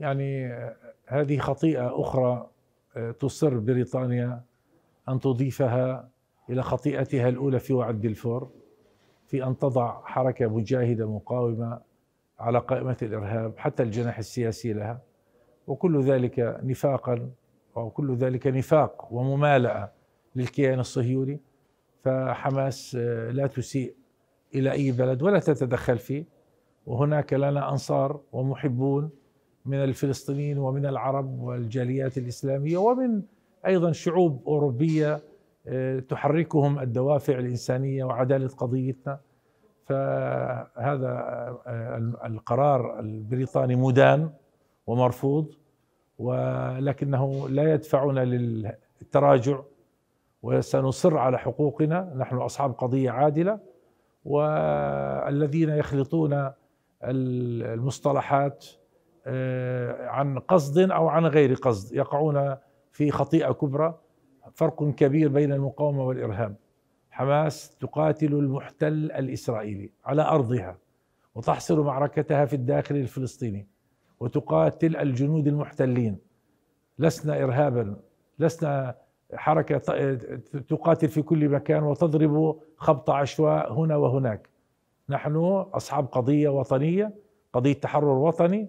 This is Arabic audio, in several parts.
يعني هذه خطيئة أخرى آه، تصر بريطانيا أن تضيفها إلى خطيئتها الأولى في وعد دلفور في أن تضع حركة مجاهدة مقاومة على قائمة الإرهاب حتى الجناح السياسي لها وكل ذلك نفاقا وكل ذلك نفاق وممالأة للكيان الصهيوني فحماس آه، لا تسيء إلى أي بلد ولا تتدخل فيه وهناك لنا أنصار ومحبون من الفلسطينيين ومن العرب والجاليات الإسلامية ومن أيضا شعوب أوروبية آه، تحركهم الدوافع الإنسانية وعدالة قضيتنا فهذا آه، القرار البريطاني مدان ومرفوض ولكنه لا يدفعنا للتراجع وسنصر على حقوقنا نحن أصحاب قضية عادلة والذين يخلطون المصطلحات آه، عن قصد او عن غير قصد يقعون في خطيئه كبرى فرق كبير بين المقاومه والارهاب حماس تقاتل المحتل الاسرائيلي على ارضها وتحصر معركتها في الداخل الفلسطيني وتقاتل الجنود المحتلين لسنا ارهابا لسنا حركه تقاتل في كل مكان وتضرب خبط عشواء هنا وهناك نحن اصحاب قضيه وطنيه قضيه تحرر وطني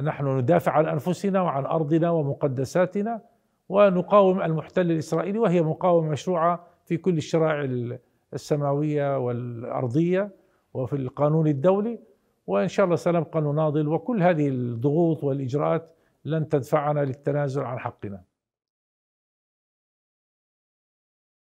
نحن ندافع عن انفسنا وعن ارضنا ومقدساتنا ونقاوم المحتل الاسرائيلي وهي مقاومه مشروعه في كل الشرائع السماويه والارضيه وفي القانون الدولي وان شاء الله سنبقى نناضل وكل هذه الضغوط والاجراءات لن تدفعنا للتنازل عن حقنا